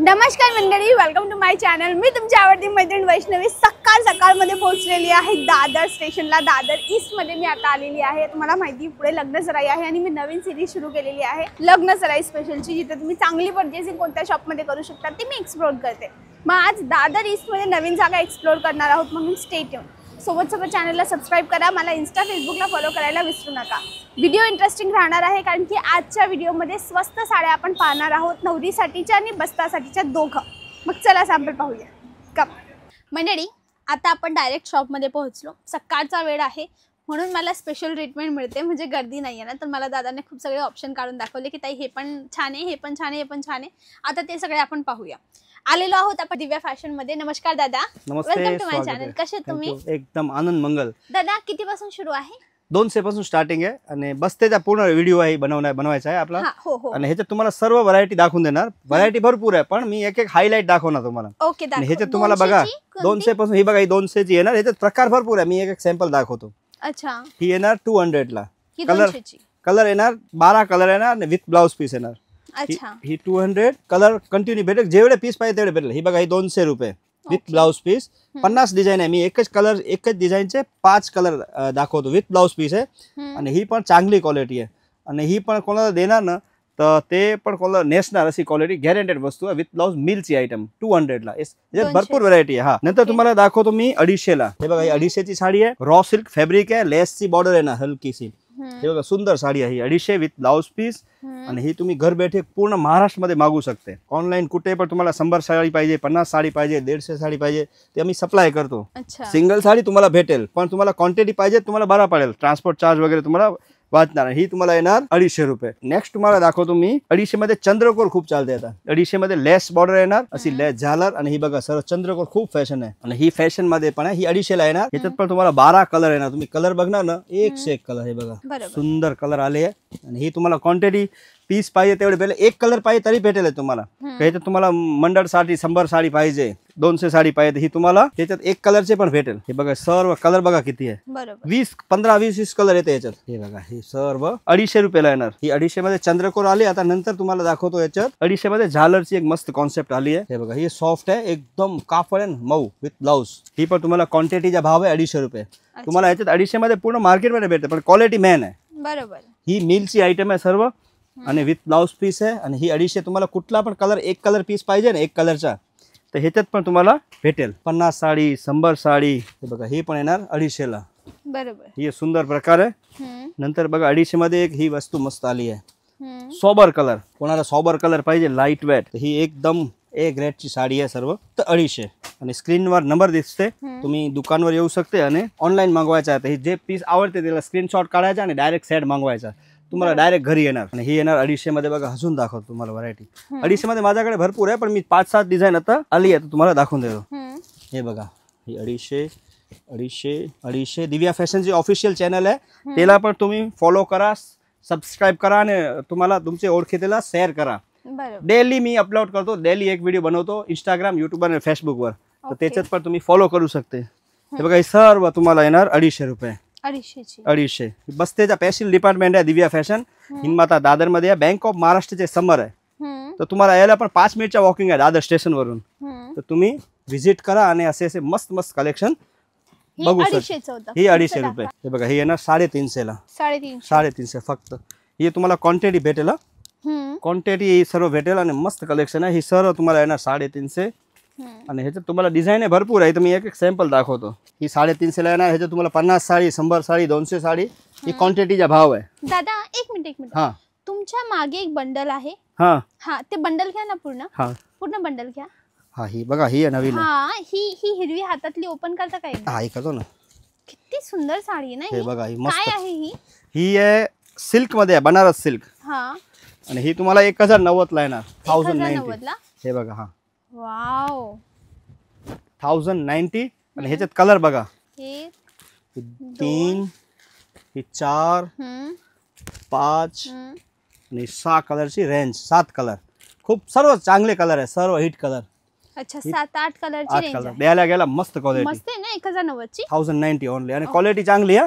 नमस्कार मंडळी welcome to my channel मी तुमची आवडती मैत्रीण वैष्णवी सकाळ सकाळमध्ये पोहोचलेली आहे दादर स्टेशनला दादर ईस्टमध्ये मी आता आलेली आहे तुम्हाला माहिती पुढे लग्न सराई आहे आणि मी नवीन सिरीज सुरू केलेली आहे लग्न सराई स्पेशलची जिथे तुम्ही चांगली पर्चेसिंग कोणत्या शॉपमध्ये करू शकता ती मी एक्सप्लोर करते मग आज दादर ईस्टमध्ये नवीन जागा एक्सप्लोर करणार आहोत म्हणून स्टेट येऊन सोबत सोबत चॅनलला सबस्क्राईब करा मला इन्स्टा फेसबुकला फॉलो करायला विसरू नका व्हिडिओ इंटरेस्टिंग राहणार आहे कारण की आजच्या व्हिडिओमध्ये स्वस्त साड्या आपण पाहणार आहोत नवरीसाठीच्या आणि बस्तासाठीच्या दोघं मग चला सॅम्पल पाहूया कप मंडळी आता आपण डायरेक्ट शॉपमध्ये पोहोचलो सकाळचा वेळ आहे म्हणून मला स्पेशल ट्रीटमेंट मिळते म्हणजे गर्दी नाही आहे ना तर मला दादाने खूप सगळे ऑप्शन काढून दाखवले की ताई हे पण छान आहे हे पण छान आहे हे पण छान आहे आता ते सगळे आपण पाहूया आहोत आपण दिव्या फॅशन मध्ये नमस्कार दादा वेलकम टू माय चॅनल कसे तुम्ही एकदम आनंद मंगल दादा किती शुरू है आहे दोनशे पासून स्टार्टिंग आहे बस त्याचा पूर्ण व्हिडिओ आहे बनवा बनवायचा आहे आपला हो, हो. आणि सर्व व्हरायटी दाखवून देणार व्हरायटी भरपूर है पण एक एक हायलाइट दाखवणार तुम्हाला ओके दादा. आणि ह्याच्यात तुम्हाला बघा दोनशेची कोणती? दोनशे पासून ही प्रकार भरपूर है मी एक एक सॅम्पल दाखवतो अच्छा ही टू हंड्रेड ला कलर दोनशेची कलर येणार कलर येणार विथ ब्लाउज पीस येणार अच्छा ही टू हंड्रेड कलर कंटिन्यू भेटे जेवढे पीस पाहिजे तेवढे भेटेल ही बघा ही दोनशे रुपये विथ ब्लाउज पीस पन्नास डिझाईन आहे मी एकच कलर एकच डिझाईनचे पाच कलर अं, दाखवतो विथ ब्लाउज पीस आहे हम्म. आणि ही पण चांगली क्वालिटी आहे आणि ही पण कोणाला देणार ना तर ते पण कोणाला नेसणार अशी क्वालिटी गॅरंटेड वस्तू आहे विथ ब्लाउज मिलची आयटम टू हंड्रेडला भरपूर व्हरायटी आहे हा नंतर तुम्हाला दाखवतो मी अडीचशेला हे बघा ही अडीचशेची साडी आहे रॉ सिल्क फॅब्रिक आहे लेसची बॉर्डर आहे ना हलकीशी हम्म। सुंदर साडी है अड़ीशे विथ ब्लाउज पीस तुम्हें घर बैठे पूर्ण महाराष्ट्रामध्ये मागू शकते ऑनलाईन कुठे पण तुम्हाला शंबर साडी पाहिजे पन्ना साडी पाहिजे दीडशे साडी पाहिजे ते आम्ही सप्लाय करतो सिंगल अच्छा. साडी तुम्हाला भेटेल पण तुम्हाला क्वांटिटी पाहिजे तुम्हाला बरा पड़े ट्रांसपोर्ट चार्ज वगैरह तुम्हाला वाचणार ही तुम्हाला येणार अडीचशे रुपये नेक्स्ट तुम्हाला दाखवतो मी अडीचशे मध्ये चंद्रकोर खूप चालते आता अडीचशे मध्ये लेस बॉर्डर येणार अशी लेस हम्म. झालर आणि ही बघा सर चंद्रकोर खूप फॅशन आहे आणि ही फॅशन मध्ये पण आहे ही अडीचशेला येणार हम्म. याच्यात पण तुम्हाला बारा कलर येणार तुम्ही कलर बघणार ना एक हम्म. से एक कलर हे बघा सुंदर कलर आले आणि ही तुम्हाला क्वांटिटी पीस पाहिजे तेवढे एक कलर पाहिजे तरी भेटेल तुम्हारा काही तर तुम्हाला हम्म. साडी शंबर साडी पाहिजे दोनशे साडी पाहिजे ही तुम्हाला एक कलरचे पण भेटेल सर्व कलर बघा किती वीस पंधरा वीस वीस कलर येते याच्यात हे बघा हे सर्व अडीचशे रुपयाला येणार ही चंद्रकोर आली आता नंतर तुम्हाला दाखवतो याच्यात अडीचशे मध्ये झालरची एक मस्त कॉन्सेप्ट आली आहे हे सॉफ्ट है एकदम काफड़ एंड मऊ विथ ब्लाऊज ही तुम्हारा तुम्हाला का भाव है अड़ीशे रुपये तुम्हारा अड़ीशे मे मध्ये पूर्ण मार्केटमध्ये भेटते पण क्वालिटी मेन आहे बरोबर ही मिलची आयटम आहे सर्व विथ ब्लाउज पीस है आणि ही अडीचशे तुम्हाला कुठला कलर एक कलर पीस पाजे ना एक कलर तर ह्याच्यात पण तुम्हाला भेटेल पन्नास साडी शंबर साडी हे बघा ही पण सुंदर प्रकार है नंतर बघा मध्य एक ही वस्तू मस्त आली आहे सॉबर कलर को सॉबर कलर पाजे लाइट वेट हि एकदम ए ग्रेड ची साडी है सर्व तो अड़ीशे स्क्रीन वर नंबर दिसते तुम्हें दुकान येऊ शकते आणि ऑनलाईन जे पीस आवडते स्क्रीनशॉट काढायचा डायरेक्ट सैड मागवायचा तुम्हाला डायरेक्ट घरी येणार आणि ही येणार अडीचशे मध्ये बघा हसून दाखवतो तुम्हाला हम्म. भरपूर है पी मी सात डिजाइन आता आली है तो तुम्हारा दाखन दे दो हम्म. ही अड़ीशे अडीचशे अडीचशे दिव्या फैशन जी ऑफिशियल चैनल है त्याला पण फॉलो करा सब्सक्राइब करा तुम्हारा तुम्हाला तुमचे ओळखीतेला करा डेली मी अपलोड करते डेली एक वीडियो बनवतो इंस्टाग्राम युट्यूब फेसबुक फेसबुकवर तर त्याच्यात फॉलो करू सकते हे हम्म. बघा सर्व तुम्हारा अड़ीशे रुपये अडीचशे अडीचशे बसतेच्या पॅशन डिपार्टमेंट है दिव्या फैशन हम्म. हिंदमाता हम्म. दादर मध्य बैंक ऑफ महाराष्ट्र महाराष्ट्रचे समर है तो तुम्हाला पांच मिनट ऐसी वॉकिंग है दादर स्टेशन वरुण तो तुम्हें व्हिजिट करा असे असे मस्त मस्त कलेक्शन बघू सर ही अडीचशे रुपये हे बघा हे येणार साडेतीनशे ला साडेतीनशे फक्त हे तुम्हाला क्वांटिटी भेटेल क्वांटिटी हम्म. सर्व भेटेल मस्त कलेक्शन है सर तुम्हारा तुम्हाला येणार साडेतीनशे आणि ह्याच्यात तुम्हाला डिझाईन भरपूर आहे तुम्ही मी एक एक सॅम्पल दाखवतो ही साडेतीनशे लाईन आहे ह्याच्यात तुम्हाला पन्नास साडी शंभर साडी दोनशे साडी ही क्वांटिटीचा भाव आहे दादा एक मिनिट एक मिनिट हा तुमच्या मागे एक बंडल आहे हा हा ते बंडल घ्या ना पूर्ण हा पूर्ण बंडल घ्या हा ही बघा ही आहे नवीन ही ही हिरवी हातातली ओपन करता काय हा ऐकतो ना किती सुंदर साडी ना बघा ही मस्त काय आहे ही ही आहे सिल्क मध्ये बनारस सिल्क हा आणि ही तुम्हाला एक हजार नव्वद ला येणार थाउजंड नाईन्टी हे बघा हा वाव थाउजंड नाईन्टी ह्याच्यात हम्म। कलर बघा तीन चार पाच आणि सहा कलरची रेंज सात कलर खूप सर्व चांगले कलर आहे सर्व हिट कलर अच्छा सात आठ कलरची आठ कलर द्यायला गेला मस्त क्वालिटी मस्त आहे ना एक हजार नव्वदची थाउजंड नाईन्टी ओनली आणि क्वालिटी oh. चांगली है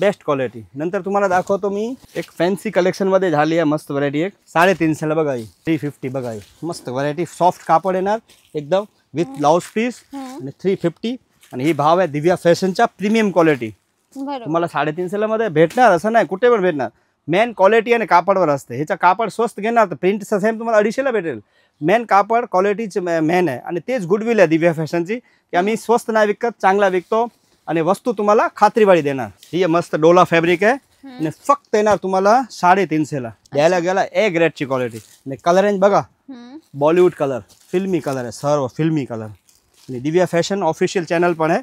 बेस्ट क्वालिटी नंतर तुम्हाला दाखवतो मी एक फॅन्सी कलेक्शन मे झाली आहे मस्त व्हरायटी एक साडेतीनशेला बी थ्री फिफ्टी बी मस्त वरायटी सॉफ्ट कापड येणार एकदम with blouse piece three fifty आणि भाव है दिव्या फैशन फॅशनच्या प्रीमियम क्वालिटी तुम्हारा साडेतीनशेला मध्ये भेटणार भेटना नाही कुठे मेन क्वालिटी आणि कापडवर असते ह्याच्या कापड स्वस्थ घेना तर प्रिंटचं सेम तुम्हारा अड़ीशे भेटेल मेन कापड क्वालिटीची मेन है और तेच गुडविल है दिव्या फैशन की कि आम्मी स्वस्त नहीं विकत चांगला विकतो आणि वस्तू तुम्हाला खात्रीवाळी देणार ही मस्त डोला फॅब्रिक आहे आणि फक्त येणार तुम्हाला साडेतीनशेला द्यायला गेला ए ग्रेडची क्वालिटी आणि कलर रेंज बगा बॉलिवूड कलर फिल्मी कलर है सर्व फिल्मी कलर आणि दिव्या फैशन ऑफिशियल चैनल पण आहे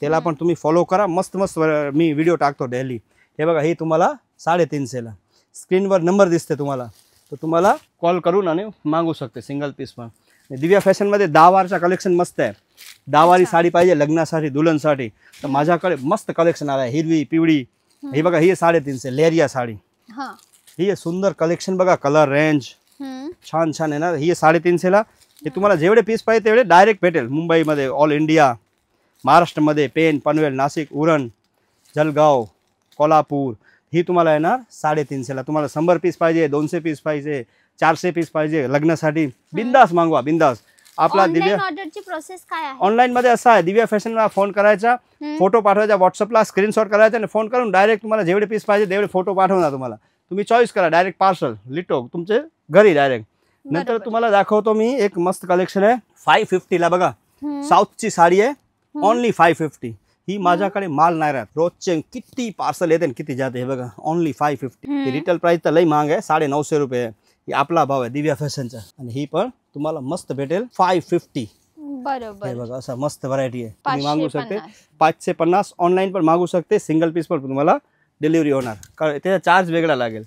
त्याला पण फॉलो करा मस्त मस्त मी वीडियो टाकतो डेली हे बघा ही तुम्हाला साडेतीनशेला स्क्रीनवर नंबर दिसते तुम्हाला तर तुम्हाला कॉल करून आणि मागू शकते सिंगल पीस पण दिव्या फॅशनमध्ये दहावारचा कलेक्शन मस्त आहे दावारी साडी पाहिजे लग्नासाठी दुलनसाठी तर माझ्याकडे मस्त कलेक्शन आलं आहे हिरवी पिवळी हे बघा ही साडेतीनशे लेरिया साडी ही सुंदर कलेक्शन बघा कलर रेंज छान छान आहे ना ही साडेतीनशेला हे तुम्हाला जेवढे पीस पाहिजे तेवढे डायरेक्ट भेटेल मुंबईमध्ये ऑल इंडिया महाराष्ट्रमध्ये पेन पनवेल नाशिक उरण जलगाव कोल्हापूर ही तुम्हाला तीन साडेतीनशेला तुम्हारा शंबर पीस पाजे पाहिजे से पीस पाहिजे चारशे पीस पाहिजे लग्नासाठी हम्म. बिंदास मांगवा बिंदास आपला दिव्या प्रोसेस ऑनलाइन ऑनलाईन है दिव्या फैशन में फोन कराया फोटो पाठवायचा व्हाट्सअपला स्क्रीनशॉट कराया फोन करून डायरेक्ट तुम्हारा जेवढे पीस पाजे तेवढे फोटो पाठवणार तुम्हारा तुम्हें चॉइस करा डायरेक्ट पार्सल लिटो तुम्हें घरी डायरेक्ट नर तुम्हारा दाखवतो मी एक मस्त कलेक्शन है फाइव फिफ्टी फिफ्टीला साउथ साऊथची साडी है ओनली फाइव फिफ्टी ही माझ्याकडे माल नाही राहत रोजचे किती पार्सल येते किती जाते हे बघा only five fifty retail price तर लई महाग आहे साडे नऊशे रुपये आहे आपला भाव आहे दिव्या फॅशनचा आणि ही पण तुम्हाला मस्त भेटेल फाय फिफ्टी बरोबर बघा असं मस्त व्हरायटी आहे तुम्ही मागू शकते पाचशे पन्नास ऑनलाईन पण मागू शकते सिंगल पीस पण तुम्हाला डिलिव्हरी होणार कारण त्याचा चार्ज वेगळा लागेल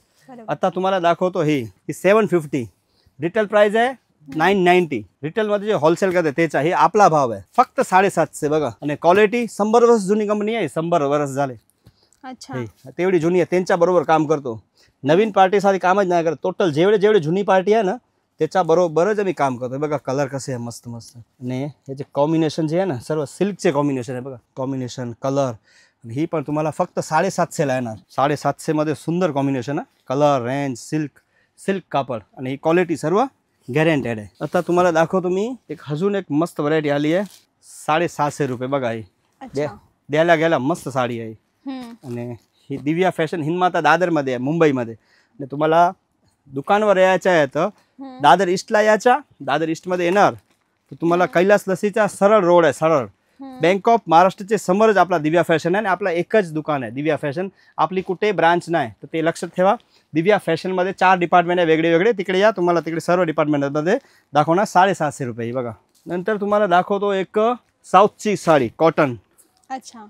आता तुम्हाला दाखवतो ही सेवन फिफ्टी रिटेल प्राइस आहे नाइन नाइनटी रिटेल रिटेलमध्ये जो होलसेल करते तेच आहे आपला भाव है फक्त साडेसातशे बघा आणि क्वालिटी शंभर वर्ष जुनी कंपनी है शंबर वर्ष जाए अच्छा तेवढी जुनी है त्यांच्या बरोबर काम करतो नवीन सारी कामच नहीं करत टोटल जेवड़े जेवढे जुनी पार्टी है ना त्याच्या बरोबरच आम्ही काम करते बघा कलर कसे आहे मस्त मस्त आणि याचे कॉम्बिनेशन जे है ना सर्व सिल्क सिल्कचे कॉम्बिनेशन आहे बघा कॉम्बिनेशन कलर ही पण तुम्हाला फक्त साडेसातशेला येणार साडेसातशेमध्ये सुंदर कॉम्बिनेशन है कलर रेंज सिल्क सिल्क कापड़ी आणि क्वालिटी सर्व गॅरेंटेड है आता तुम्हारा दाखो तुम्हें एक अजून एक मस्त व्हरायटी आली आहे साडेसहाशे रुपये बघा ही अच्छा। द्यायला गेला मस्त साडी है हम्म। दिव्या फैशन हिंदमाता दादर आहे मुंबई आणि तुम्हारा दुकान यायचं आहे तर हम्म। दादर ईस्टला दादर ईस्ट येणार तर तुम्हाला हम्म। कैलास लसीचा सरल रोड है सरल बैंक ऑफ महाराष्ट्र महाराष्ट्रचे समरज आपका दिव्या फैशन है आणि आपला दुकान है दिव्या फैशन अपनी कुठे ब्रांच नहीं तो ते ठेवा दिव्या फैशन मे चार डिपार्टमेंट है वेगळे वेगळे तिकडे या तुम्हाला तिकडे सर्व डिपार्टमेंटमध्ये दाखवणार साडेसातशे रुपये ही बघा नंतर तुम्हाला दाखवतो एक साऊथची साडी कॉटन अच्छा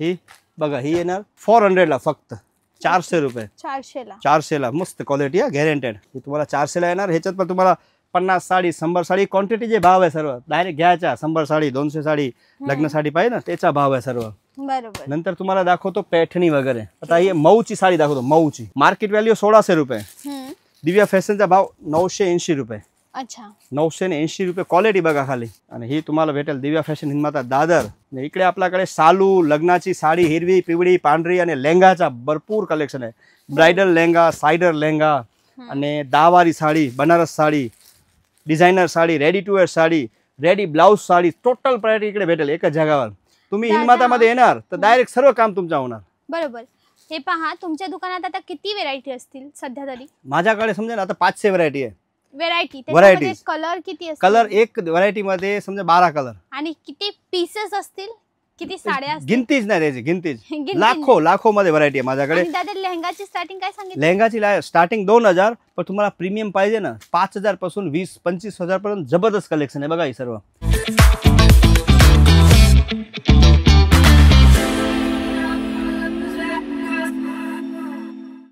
ही बघा ही येणार फोर हंड्रेडला फक्त चारशे रुपये चारशे चारशे मस्त क्वालिटी आहे गॅरंटेड ही तुम्हाला चारशेला येणार ह्याच्यात पण तुम्हाला साडी शंभर साडी क्वांटिटीचे भाव है सर्व डायरेक्ट घ्यायच्या शंभर साडी दोनशे साडी हम्म. लग्नासाठी पाहिजे ना भाव है सर्व बरोबर नंतर तुम्हाला दाखवतो पैठणी वगैरे आता ही मऊची साडी दाखवतो मऊची मार्केट वैल्यू सोळाशे रुपये हम्म. दिव्या फॅशनचा भाव नौशे ऐसी रुपये अच्छा नौशे ने ऐंशी रुपये क्वालिटी बघा खाली आणि ही भेटेल दिव्या फॅशन हिंदमाता दादर इकडे आपल्याकडे सालू की साडी हिरवी पिवळी पांडरी आणि लेहंगाचा भरपूर कलेक्शन है ब्राइडल लेहंगा साइडर लेहंगा दावारी sari Banaras sari designer sari ready ready to wear sari ready blouse sari total priority એકડે ભેટેલ એક જ तुम्ही हिंदमातामध्ये येणार तर डायरेक्ट हो. सर्व काम तुमचं होणार बरोबर हे पहा तुमच्या दुकानात आता किती व्हेरायटी असतील सध्या तरी माझ्याकडे समजा ना आता पाचशे व्हरायटी आहे व्हरायटी कलर किती असतील कलर एक व्हरायटी मध्ये समजा बारा कलर आणि किती पीसेस असतील किती साड्या गिनतीच नाही त्याची गिनतीच लाखो लाखो मध्ये व्हरायटी आहे माझ्याकडे लेहंगाची स्टार्टिंग काय सांगितलं लेहंगाची स्टार्टिंग दोन हजार पण तुम्हाला प्रीमियम पाहिजे ना पाच हजार पासून वीस पंचवीस हजार पर्यंत जबरदस्त कलेक्शन आहे बघा हे सर्व Thank you.